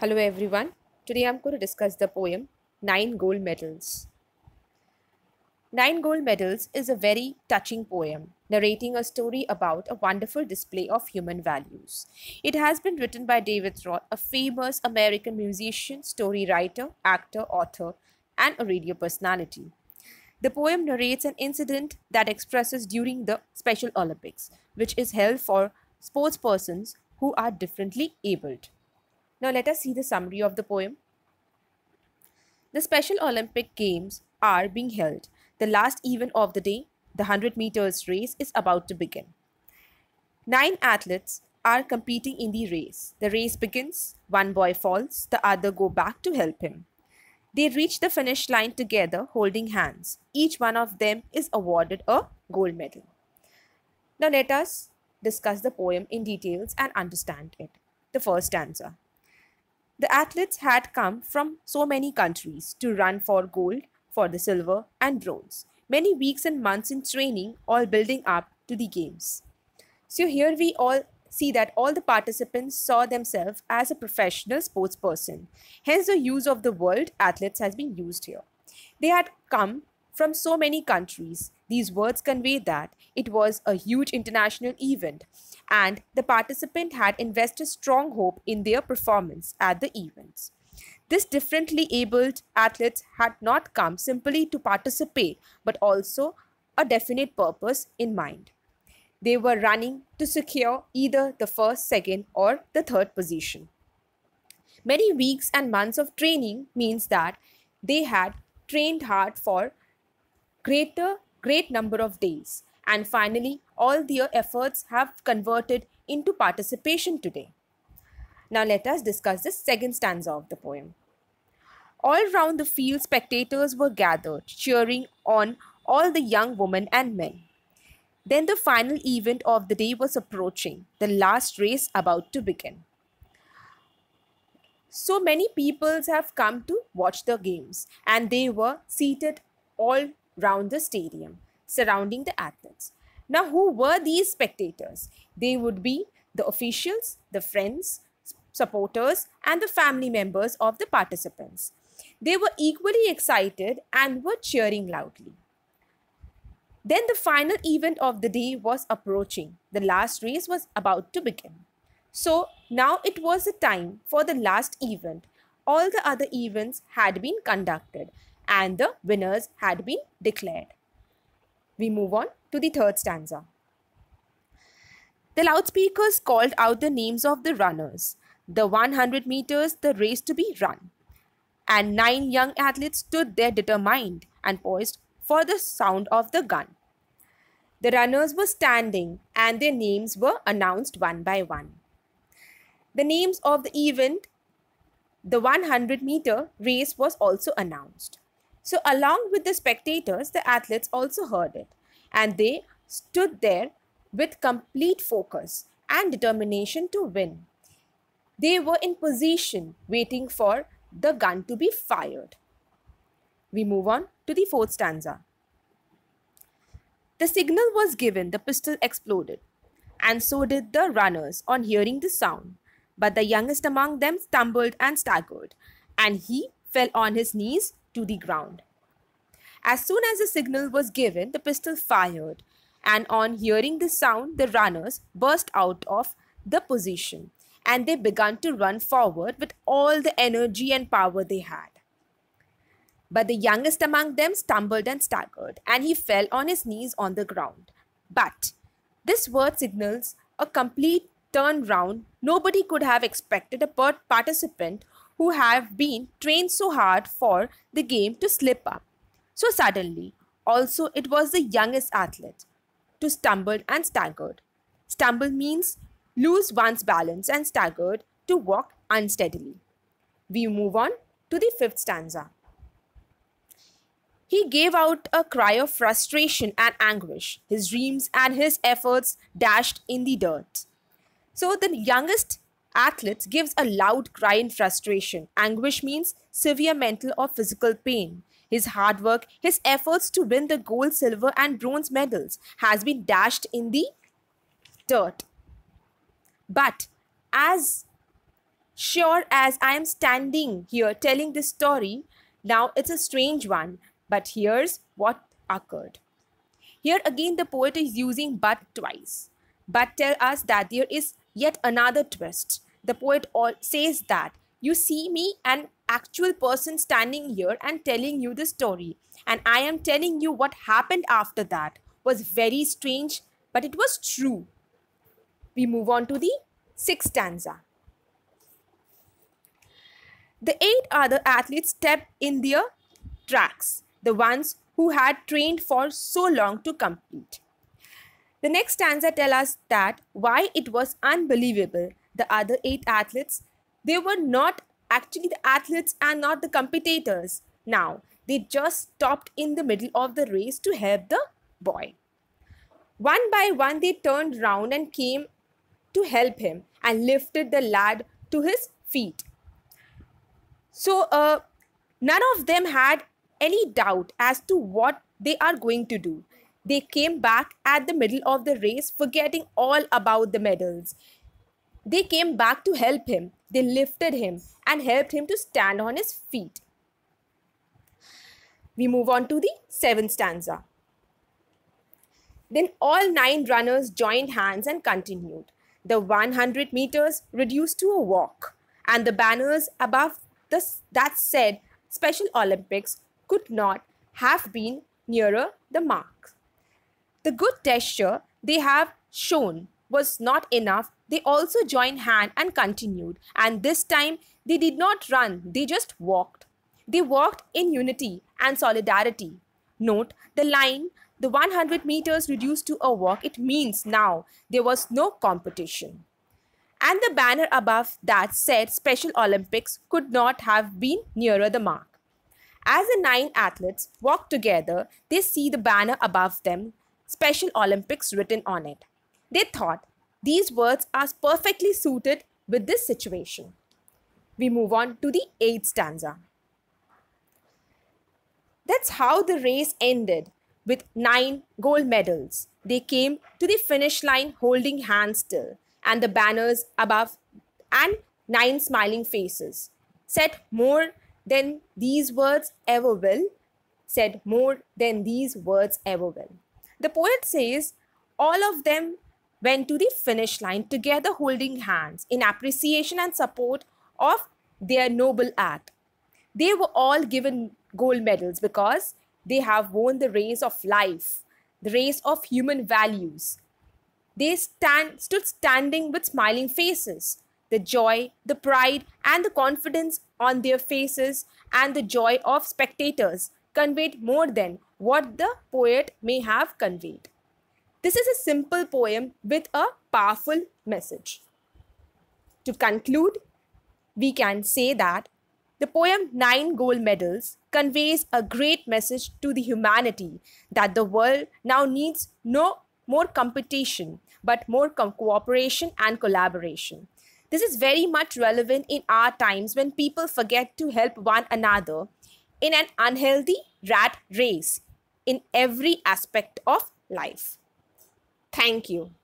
Hello everyone. Today I'm going to discuss the poem Nine Gold Medals. Nine Gold Medals is a very touching poem narrating a story about a wonderful display of human values. It has been written by David Roth, a famous American musician, story writer, actor, author, and a radio personality. The poem narrates an incident that expresses during the Special Olympics, which is held for sportspersons who are differently abled. Now let us see the summary of the poem. The Special Olympic Games are being held. The last event of the day, the 100 meters race, is about to begin. Nine athletes are competing in the race. The race begins, one boy falls, the other go back to help him. They reach the finish line together holding hands. Each one of them is awarded a gold medal. Now let us discuss the poem in details and understand it. The first answer. The athletes had come from so many countries to run for gold, for the silver, and bronze. Many weeks and months in training, all building up to the games. So here we all see that all the participants saw themselves as a professional sports person. Hence, the use of the word athletes has been used here. They had come from so many countries. These words convey that it was a huge international event and the participant had invested strong hope in their performance at the events. This differently abled athletes had not come simply to participate but also a definite purpose in mind. They were running to secure either the first, second or the third position. Many weeks and months of training means that they had trained hard for greater great number of days and finally, all their efforts have converted into participation today. Now let us discuss the second stanza of the poem. All round the field, spectators were gathered, cheering on all the young women and men. Then the final event of the day was approaching, the last race about to begin. So many peoples have come to watch the games, and they were seated all round the stadium surrounding the athletes. Now, who were these spectators? They would be the officials, the friends, supporters, and the family members of the participants. They were equally excited and were cheering loudly. Then the final event of the day was approaching. The last race was about to begin. So now it was the time for the last event. All the other events had been conducted and the winners had been declared. We move on to the third stanza. The loudspeakers called out the names of the runners. The 100 meters, the race to be run. And nine young athletes stood there determined and poised for the sound of the gun. The runners were standing and their names were announced one by one. The names of the event, the 100 meter race was also announced. So, along with the spectators, the athletes also heard it and they stood there with complete focus and determination to win. They were in position waiting for the gun to be fired. We move on to the fourth stanza. The signal was given, the pistol exploded, and so did the runners on hearing the sound. But the youngest among them stumbled and staggered, and he fell on his knees to the ground. As soon as the signal was given, the pistol fired, and on hearing the sound, the runners burst out of the position and they began to run forward with all the energy and power they had. But the youngest among them stumbled and staggered, and he fell on his knees on the ground. But this word signals a complete turnaround. Nobody could have expected a participant who have been trained so hard for the game to slip up so suddenly. Also, it was the youngest athlete to stumble and staggered. Stumble means lose one's balance and staggered to walk unsteadily. We move on to the fifth stanza. He gave out a cry of frustration and anguish, his dreams and his efforts dashed in the dirt. So, the youngest athletes gives a loud cry in frustration. Anguish means severe mental or physical pain. His hard work, his efforts to win the gold, silver and bronze medals has been dashed in the dirt. But as sure as I am standing here telling this story, now it's a strange one, but here's what occurred. Here again the poet is using but twice. But tell us that there is yet another twist. The poet says that you see me, an actual person standing here and telling you the story, and I am telling you what happened after that was very strange, but it was true. We move on to the sixth stanza. The eight other athletes stepped in their tracks, the ones who had trained for so long to compete. The next stanza tells us that why it was unbelievable. The other eight athletes, they were not actually the athletes and not the competitors. Now, they just stopped in the middle of the race to help the boy. One by one, they turned round and came to help him and lifted the lad to his feet. So, uh, none of them had any doubt as to what they are going to do. They came back at the middle of the race, forgetting all about the medals. They came back to help him. They lifted him and helped him to stand on his feet. We move on to the seventh stanza. Then all nine runners joined hands and continued. The 100 meters reduced to a walk, and the banners above the that said Special Olympics could not have been nearer the mark. The good gesture they have shown was not enough. They also joined hand and continued. And this time, they did not run, they just walked. They walked in unity and solidarity. Note the line, the 100 meters reduced to a walk, it means now there was no competition. And the banner above that said Special Olympics could not have been nearer the mark. As the nine athletes walk together, they see the banner above them Special Olympics written on it. They thought these words are perfectly suited with this situation. We move on to the eighth stanza. That's how the race ended with nine gold medals. They came to the finish line holding hands still, and the banners above and nine smiling faces said more than these words ever will, said more than these words ever will. The poet says, all of them went to the finish line together holding hands in appreciation and support of their noble act. They were all given gold medals because they have won the race of life, the race of human values. They stand, stood standing with smiling faces, the joy, the pride, and the confidence on their faces, and the joy of spectators conveyed more than what the poet may have conveyed. This is a simple poem with a powerful message. To conclude, we can say that the poem Nine Gold Medals conveys a great message to the humanity that the world now needs no more competition but more co cooperation and collaboration. This is very much relevant in our times when people forget to help one another in an unhealthy rat race in every aspect of life. Thank you.